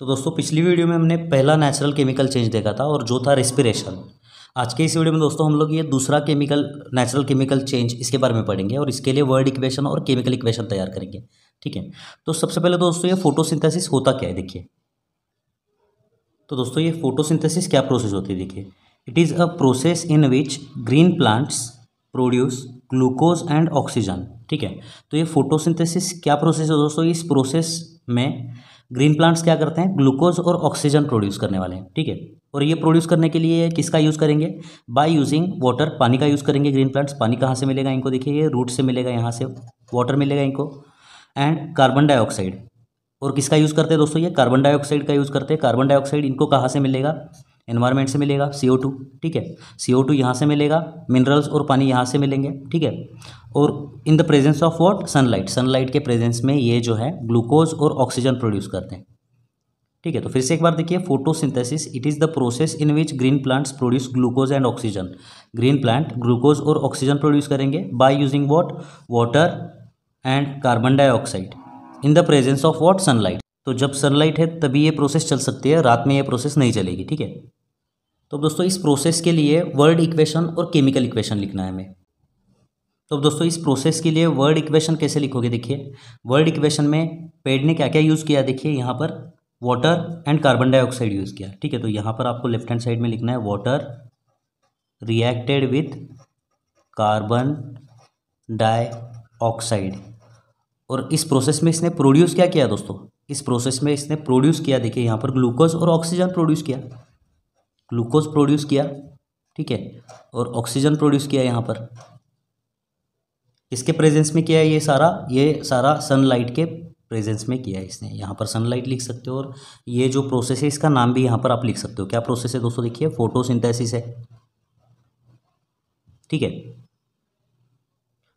तो दोस्तों पिछली वीडियो में हमने पहला नेचुरल केमिकल चेंज देखा था और जो था रेस्पिरेशन आज के इस वीडियो में दोस्तों हम लोग ये दूसरा केमिकल नेचुरल केमिकल चेंज इसके बारे में पढ़ेंगे और इसके लिए वर्ड इक्वेशन और केमिकल इक्वेशन तैयार करेंगे ठीक है तो सबसे पहले दोस्तों ये फोटोसिंथेसिस होता क्या है देखिए तो दोस्तों ये फोटोसिंथेसिस क्या प्रोसेस होती है देखिए it is a process in which green plants produce glucose and oxygen ठीक है तो ये फोटोसिंथेसिस क्या प्रोसेस है दोस्तों इस प्रोसेस में ग्रीन प्लांट्स क्या करते हैं ग्लूकोज और ऑक्सीजन प्रोड्यूस करने वाले हैं ठीक है और ये प्रोड्यूस करने के लिए किसका यूज़ करेंगे बाय यूजिंग वाटर पानी का यूज़ करेंगे ग्रीन प्लांट्स पानी कहाँ से मिलेगा इनको देखिए ये रूट से मिलेगा यहाँ से वाटर मिलेगा इनको एंड कार्बन डाइऑक्साइड और किसका यूज़ करते हैं दोस्तों ये कार्बन डाइऑक्साइड का यूज़ करते हैं कार्बन डाइऑक्साइड इनको कहाँ से मिलेगा एनवायरमेंट से मिलेगा सी ओ टू ठीक है सी ओ टू यहाँ से मिलेगा मिनरल्स और पानी यहाँ से मिलेंगे ठीक है और in the presence of what sunlight sunlight के प्रेजेंस में ये जो है ग्लूकोज और ऑक्सीजन प्रोड्यूस करते हैं ठीक है तो फिर से एक बार देखिए photosynthesis it is the process in which green plants produce glucose and oxygen green plant glucose और ऑक्सीजन प्रोड्यूस करेंगे by using what water and carbon dioxide in the presence of what sunlight तो जब sunlight है तभी ये process चल सकती है रात में ये प्रोसेस नहीं चलेगी ठीक है तो दोस्तों इस प्रोसेस के लिए वर्ड इक्वेशन और केमिकल इक्वेशन लिखना है हमें तो दोस्तों इस प्रोसेस के लिए वर्ड इक्वेशन कैसे लिखोगे देखिए वर्ड इक्वेशन में पेड ने क्या क्या यूज़ किया देखिए यहाँ पर water and carbon dioxide use किया ठीक है तो यहाँ पर आपको लेफ्ट हैंड साइड में लिखना है water reacted with carbon dioxide और इस प्रोसेस में इसने प्रोड्यूस क्या किया दोस्तों इस प्रोसेस में इसने प्रोड्यूस किया देखिए यहाँ पर ग्लूकोज और ऑक्सीजन प्रोड्यूस किया ग्लूकोज प्रोड्यूस किया ठीक है और ऑक्सीजन प्रोड्यूस किया यहाँ पर इसके प्रेजेंस में किया है ये सारा ये सारा सनलाइट के प्रेजेंस में किया है इसने यहाँ पर सनलाइट लिख सकते हो और ये जो प्रोसेस है इसका नाम भी यहाँ पर आप लिख सकते हो क्या प्रोसेस है दोस्तों देखिए फोटोसिंथेसिस है ठीक है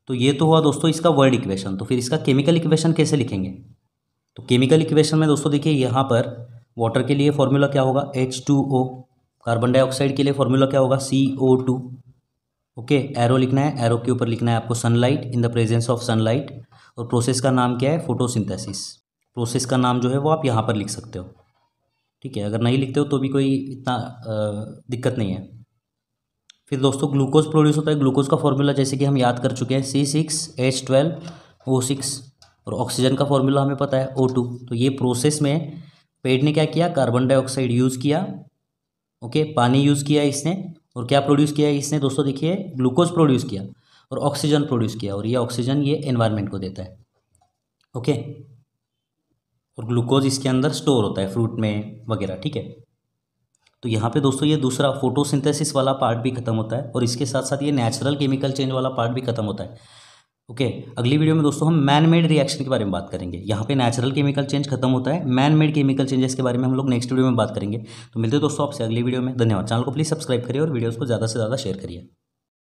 तो ये तो हुआ दोस्तों इसका वर्ड इक्वेशन तो फिर इसका केमिकल इक्वेशन कैसे लिखेंगे तो केमिकल इक्वेशन में दोस्तों देखिए यहाँ पर वाटर के लिए फॉर्मूला क्या होगा H two O carbon dioxide के लिए फॉर्मूला क्या होगा C O two okay arrow लिखना है एरो के ऊपर लिखना है आपको sunlight in the presence of sunlight और प्रोसेस का नाम क्या है फोटोसिंथेसिस प्रोसेस का नाम जो है वो आप यहाँ पर लिख सकते हो ठीक है अगर नहीं लिखते हो तो भी कोई इतना आ, दिक्कत नहीं है फिर दोस्तों ग्लूकोज प्रोड्यूस होता है ग्लूकोज का फॉर्मूला जैसे कि हम याद कर चुके हैं C six H twelve O six और ऑक्सीजन का फॉर्मूला हमें पता है ओ टू तो ये प्रोसेस में पेड़ ने क्या किया कार्बन डाइऑक्साइड यूज़ किया ओके पानी यूज़ किया इसने और क्या प्रोड्यूस किया इसने दोस्तों देखिए ग्लूकोज प्रोड्यूस किया और ऑक्सीजन प्रोड्यूस किया और ये ऑक्सीजन ये एनवायरनमेंट को देता है ओके और ग्लूकोज इसके अंदर स्टोर होता है फ्रूट में वगैरह ठीक है तो यहाँ पे दोस्तों ये दूसरा फोटोसिंथेसिस वाला पार्ट भी खत्म होता है और इसके साथ साथ ये नेचुरल केमिकल चेंज वाला पार्ट भी खत्म होता है ओके okay, अगली वीडियो में दोस्तों हम मैन मेड रिएक्शन के बारे में बात करेंगे यहाँ पे नेचुरल केमिकल चेंज खत्म होता है मैन मेड केमिकल चेंजेस के बारे में हम लोग नेक्स्ट वीडियो में बात करेंगे तो मिलते हैं दोस्तों आपसे अगली वीडियो में धन्यवाद चैनल को प्लीज़ सब्सक्राइब करिए और वीडियोज़ को ज़्यादा से ज़्यादा शेयर करिए